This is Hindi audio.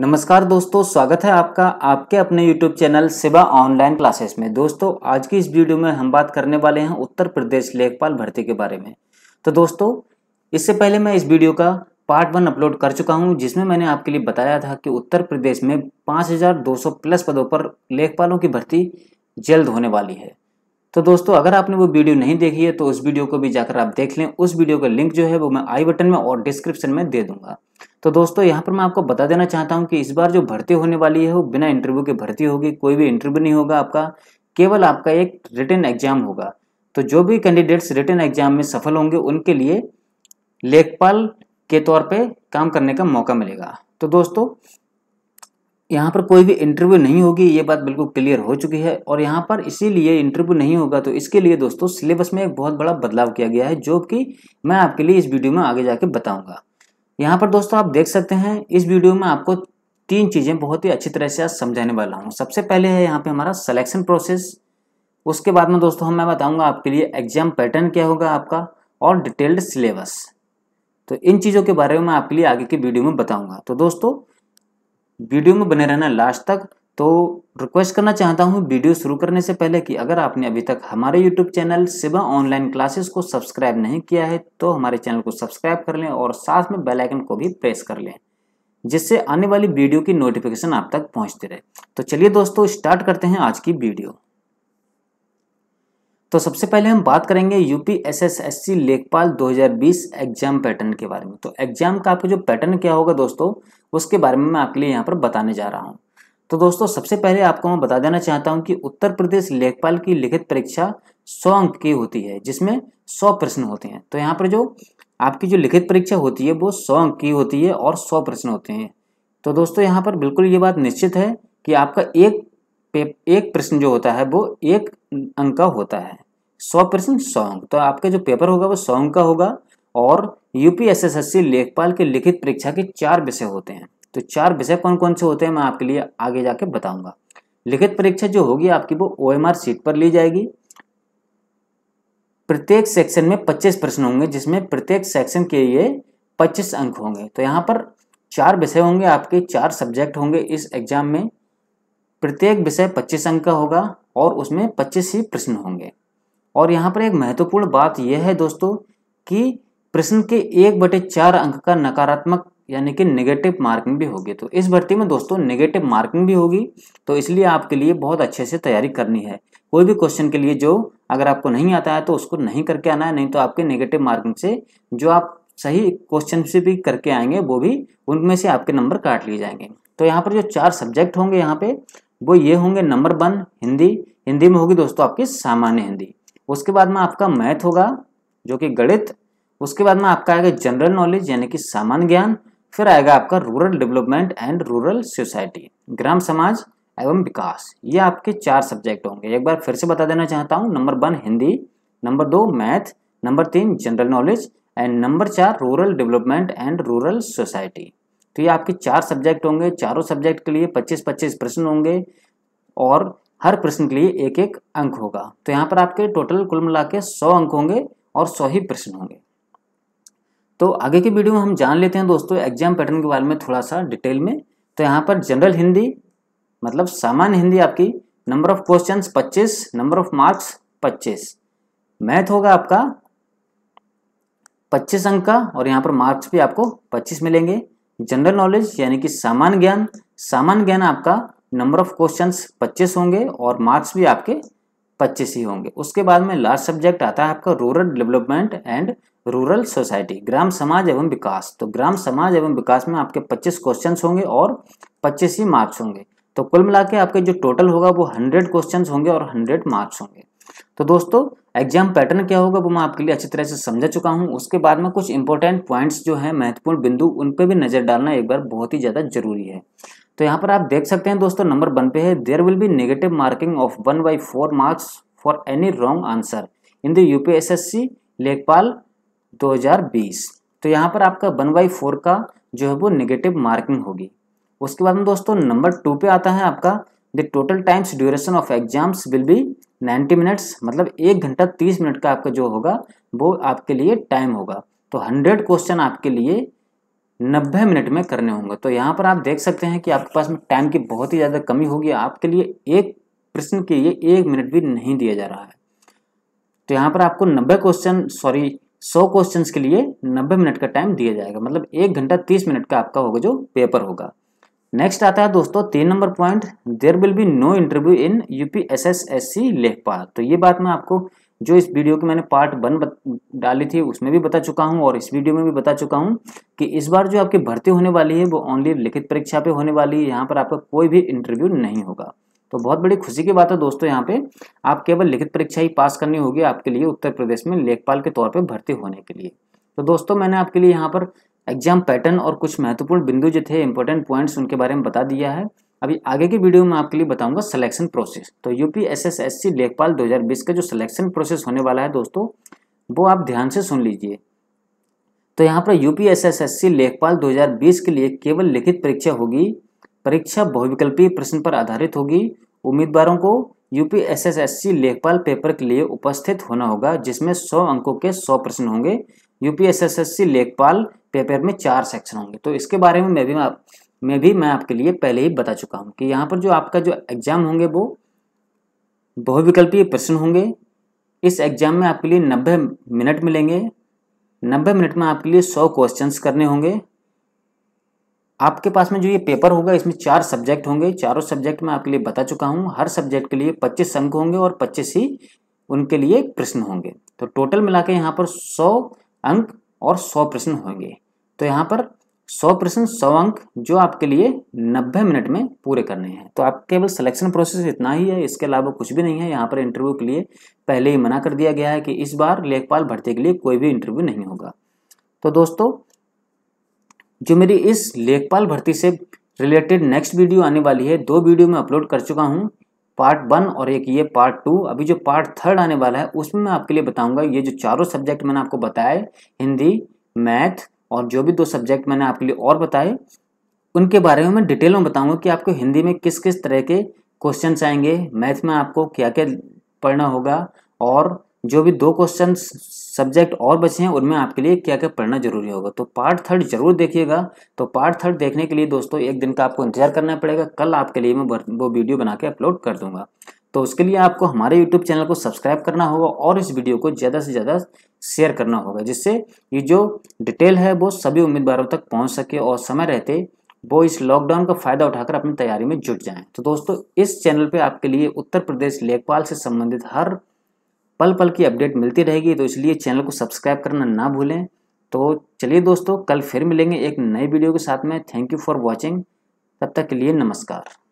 नमस्कार दोस्तों स्वागत है आपका आपके अपने YouTube channel Siba online classes में दोस्तों आज की इस वीडियो में हम बात करने वाले हैं उत्तर प्रदेश लेखपाल भर्ती के बारे में तो दोस्तों इससे पहले मैं इस वीडियो का पार्ट वन अपलोड कर चुका हूं जिसमें मैंने आपके लिए बताया था कि उत्तर प्रदेश में 5,200 प्लस पदों पर लेखपालों की भर्ती जल्द होने वाली है तो दोस्तों अगर आपने वो वीडियो नहीं देखी है तो उस वीडियो को भी जाकर आप देख लें उस वीडियो का लिंक जो है वो मैं आई बटन में और डिस्क्रिप्शन में दे दूंगा तो दोस्तों यहाँ पर मैं आपको बता देना चाहता हूँ कि इस बार जो भर्ती होने वाली है वो बिना इंटरव्यू के भर्ती होगी कोई भी इंटरव्यू नहीं होगा आपका केवल आपका एक रिटर्न एग्जाम होगा तो जो भी कैंडिडेट्स रिटर्न एग्जाम में सफल होंगे उनके लिए लेखपाल के तौर पर काम करने का मौका मिलेगा तो दोस्तों यहाँ पर कोई भी इंटरव्यू नहीं होगी ये बात बिल्कुल क्लियर हो चुकी है और यहाँ पर इसीलिए इंटरव्यू नहीं होगा तो इसके लिए दोस्तों सिलेबस में एक बहुत बड़ा बदलाव किया गया है जो कि मैं आपके लिए इस वीडियो में आगे जाके बताऊंगा यहाँ पर दोस्तों आप देख सकते हैं इस वीडियो में आपको तीन चीज़ें बहुत ही अच्छी तरह से आज समझाने वाला हूँ सबसे पहले है यहाँ पे हमारा सिलेक्शन प्रोसेस उसके बाद में दोस्तों हम मैं बताऊँगा आपके लिए एग्जाम पैटर्न क्या होगा आपका और डिटेल्ड सिलेबस तो इन चीज़ों के बारे में मैं आपके लिए आगे की वीडियो में बताऊँगा तो दोस्तों वीडियो में बने रहना लास्ट तक तो रिक्वेस्ट करना चाहता हूँ वीडियो शुरू करने से पहले कि अगर आपने अभी तक हमारे YouTube channel Shiva online classes को सब्सक्राइब नहीं किया है तो हमारे चैनल को सब्सक्राइब कर लें और साथ में बेल आइकन को भी प्रेस कर लें जिससे आने वाली वीडियो की नोटिफिकेशन आप तक पहुंचती रहे तो चलिए दोस्तों स्टार्ट करते हैं आज की वीडियो तो सबसे पहले हम बात करेंगे यूपीएसएसएससी लेखपाल बीस एग्जाम पैटर्न के बारे में तो एग्जाम का आपका जो पैटर्न क्या होगा दोस्तों उसके बारे में मैं आपके लिए यहाँ पर बताने जा रहा हूँ तो दोस्तों सबसे पहले आपको मैं बता देना चाहता हूं कि उत्तर प्रदेश लेखपाल की लिखित परीक्षा सौ अंक की होती है जिसमें सौ प्रश्न होते हैं तो यहाँ पर जो आपकी जो लिखित परीक्षा होती है वो सौ अंक की होती है और सौ प्रश्न होते हैं तो दोस्तों यहाँ पर बिल्कुल ये बात निश्चित है कि आपका एक एक प्रश्न जो होता है वो एक अंक का होता है सौ प्रश्न सौ अंक तो आपका जो पेपर होगा वो सौ अंक का होगा और यूपीएसएसएससी लेखपाल के लिखित परीक्षा के चार विषय होते हैं तो चार विषय कौन कौन से होते हैं मैं आपके लिए आगे जाके बताऊंगा लिखित परीक्षा जो होगी आपकी वो ओ सीट पर ली जाएगी प्रत्येक सेक्शन में 25 प्रश्न होंगे जिसमें प्रत्येक सेक्शन के लिए 25 अंक होंगे तो यहाँ पर चार विषय होंगे आपके चार सब्जेक्ट होंगे इस एग्जाम में प्रत्येक विषय 25 अंक का होगा और उसमें 25 ही प्रश्न होंगे और यहाँ पर एक महत्वपूर्ण बात यह है दोस्तों कि प्रश्न के एक बटे चार अंक का नकारात्मक यानी कि नेगेटिव मार्किंग भी होगी तो इस भर्ती में दोस्तों नेगेटिव मार्किंग भी होगी तो इसलिए आपके लिए बहुत अच्छे से तैयारी करनी है कोई भी क्वेश्चन के लिए जो अगर आपको नहीं आता है तो उसको नहीं करके आना है नहीं तो आपके नेगेटिव मार्किंग से जो आप सही क्वेश्चन से भी करके आएंगे वो भी उनमें से आपके नंबर काट लिए जाएंगे तो यहाँ पर जो चार सब्जेक्ट होंगे यहाँ पे वो ये होंगे नंबर वन हिंदी हिंदी में होगी दोस्तों आपकी सामान्य हिंदी उसके बाद में आपका मैथ होगा जो कि गणित उसके बाद में आपका आएगा जनरल नॉलेज यानी कि सामान्य ज्ञान फिर आएगा आपका rural development and rural society ग्राम समाज एवं विकास ये आपके चार सब्जेक्ट होंगे एक बार फिर से बता देना चाहता हूँ नंबर वन हिंदी नंबर दो मैथ नंबर तीन जनरल नॉलेज एंड नंबर चार rural development and rural society तो ये आपके चार सब्जेक्ट होंगे चारों सब्जेक्ट के लिए पच्चीस पच्चीस प्रश्न होंगे और हर प्रश्न के लिए एक एक अंक होगा तो यहाँ पर आपके टोटल कुल मिला के सौ अंक होंगे और सौ ही प्रश्न होंगे तो आगे की वीडियो में हम जान लेते हैं दोस्तों एग्जाम पैटर्न के बारे में थोड़ा सा डिटेल में तो यहाँ पर जनरल हिंदी मतलब सामान्य हिंदी आपकी नंबर ऑफ क्वेश्चन पच्चीस नंबर ऑफ मार्क्स पच्चीस मैथ होगा आपका पच्चीस अंक का और यहाँ पर मार्क्स भी आपको पच्चीस मिलेंगे जनरल नॉलेज यानी कि सामान्य ज्ञान सामान्य ज्ञान आपका नंबर ऑफ क्वेश्चन पच्चीस होंगे और मार्क्स भी आपके पच्चीस ही होंगे उसके बाद में लास्ट सब्जेक्ट आता है आपका rural development and rural society ग्राम समाज एवं विकास तो ग्राम समाज एवं विकास में आपके 25 क्वेश्चन होंगे और 25 ही मार्क्स होंगे तो कुल मिला आपके जो टोटल होगा वो 100 क्वेश्चन होंगे और 100 मार्क्स होंगे तो दोस्तों एग्जाम पैटर्न क्या होगा वो मैं आपके लिए अच्छी तरह से समझा चुका हूँ उसके बाद में कुछ इंपॉर्टेंट पॉइंट्स जो है महत्वपूर्ण बिंदु उन पर भी नज़र डालना एक बार बहुत ही ज़्यादा जरूरी है तो यहाँ पर आप देख सकते हैं दोस्तों नंबर वन पे है there will be negative marking of one by four marks for any wrong answer in the UPSSC लेखपाल 2020 तो यहाँ पर आपका वन बाई फोर का जो है वो नेगेटिव मार्किंग होगी उसके बाद में दोस्तों नंबर टू पे आता है आपका the total times duration of exams will be 90 minutes मतलब एक घंटा 30 मिनट का आपका जो होगा वो आपके लिए टाइम होगा तो 100 क्वेश्चन आपके लिए 90 मिनट में करने होंगे तो यहाँ पर आप देख सकते हैं कि आपके पास में टाइम की बहुत ही ज़्यादा कमी होगी आपके लिए एक प्रश्न के लिए एक मिनट भी नहीं दिया जा रहा है तो यहाँ पर आपको नब्बे क्वेश्चन सॉरी सौ क्वेश्चन के लिए नब्बे मिनट का टाइम दिया जाएगा मतलब एक घंटा तीस मिनट का आपका होगा जो पेपर होगा नेक्स्ट आता है दोस्तों तीन number point there will be no interview in U P S S S C लेखपाल तो ये बात मैं आपको जो इस वीडियो की मैंने पार्ट वन डाली थी उसमें भी बता चुका हूँ और इस वीडियो में भी बता चुका हूँ कि इस बार जो आपकी भर्ती होने वाली है वो ओनली लिखित परीक्षा पे होने वाली है यहाँ पर आपका कोई भी इंटरव्यू नहीं होगा तो बहुत बड़ी खुशी की बात है दोस्तों यहाँ पे आप केवल लिखित परीक्षा ही पास करनी होगी आपके लिए उत्तर प्रदेश में लेखपाल के तौर पर भर्ती होने के लिए तो दोस्तों मैंने आपके लिए यहाँ पर एग्जाम पैटर्न और कुछ महत्वपूर्ण बिंदु जो थे इंपॉर्टेंट पॉइंट्स उनके बारे में बता दिया है अभी आगे की वीडियो में आपके लिए बताऊंगा सिलेक्शन प्रोसेस तो यूपीएसएसएससी लेखपाल 2020 का जो सिलेक्शन प्रोसेस होने वाला है दोस्तों वो आप ध्यान से सुन लीजिए तो यहाँ पर यूपीएसएसएससी लेखपाल 2020 के लिए केवल लिखित परीक्षा होगी परीक्षा बहुविकल्पीय प्रश्न पर आधारित होगी उम्मीदवारों को यूपीएसएसएससी लेखपाल पेपर के लिए उपस्थित होना होगा जिसमें 100 अंकों के 100 प्रश्न होंगे यूपीएसएसएससी लेखपाल पेपर में चार सेक्शन होंगे तो इसके बारे में मैं भी आप मैं भी मैं आपके लिए पहले ही बता चुका हूँ कि यहाँ पर जो आपका जो एग्ज़ाम होंगे वो बहुविकल्पीय प्रश्न होंगे इस एग्ज़ाम में आपके लिए नब्बे मिनट मिलेंगे नब्बे मिनट में आपके लिए सौ क्वेश्चंस करने होंगे आपके पास में जो ये पेपर होगा इसमें चार सब्जेक्ट होंगे चारों सब्जेक्ट में आपके लिए बता चुका हूँ हर सब्जेक्ट के लिए पच्चीस अंक होंगे और पच्चीस ही उनके लिए प्रश्न होंगे तो टोटल मिला के यहाँ पर सौ अंक और सौ प्रश्न होंगे तो यहाँ पर सौ प्रश्न सौ अंक जो आपके लिए नब्बे मिनट में पूरे करने हैं तो आप केवल सिलेक्शन प्रोसेस इतना ही है इसके अलावा कुछ भी नहीं है यहाँ पर इंटरव्यू के लिए पहले ही मना कर दिया गया है कि इस बार लेखपाल भर्ती के लिए कोई भी इंटरव्यू नहीं होगा तो दोस्तों जो मेरी इस लेखपाल भर्ती से रिलेटेड नेक्स्ट वीडियो आने वाली है दो वीडियो में अपलोड कर चुका हूँ पार्ट वन और एक ये पार्ट टू अभी जो पार्ट थर्ड आने वाला है उसमें मैं आपके लिए बताऊंगा ये जो चारों सब्जेक्ट मैंने आपको बताया हिंदी मैथ और जो भी दो सब्जेक्ट मैंने आपके लिए और बताए उनके बारे में मैं डिटेल में बताऊंगा कि आपको हिंदी में किस किस तरह के क्वेश्चन आएंगे मैथ में आपको क्या क्या पढ़ना होगा और जो भी दो क्वेश्चन सब्जेक्ट और बचे हैं उनमें आपके लिए क्या क्या पढ़ना जरूरी होगा तो पार्ट थर्ड जरूर देखिएगा तो पार्ट थर्ड देखने के लिए दोस्तों एक दिन का आपको इंतजार करना पड़ेगा कल आपके लिए मैं वो वीडियो बना के अपलोड कर दूंगा तो उसके लिए आपको हमारे यूट्यूब चैनल को सब्सक्राइब करना होगा और इस वीडियो को ज़्यादा से ज़्यादा शेयर करना होगा जिससे ये जो डिटेल है वो सभी उम्मीदवारों तक पहुँच सके और समय रहते वो इस लॉकडाउन का फायदा उठाकर अपनी तैयारी में जुट जाएं तो दोस्तों इस चैनल पे आपके लिए उत्तर प्रदेश लेखपाल से संबंधित हर पल पल की अपडेट मिलती रहेगी तो इसलिए चैनल को सब्सक्राइब करना ना भूलें तो चलिए दोस्तों कल फिर मिलेंगे एक नए वीडियो के साथ में थैंक यू फॉर वॉचिंग तब तक के लिए नमस्कार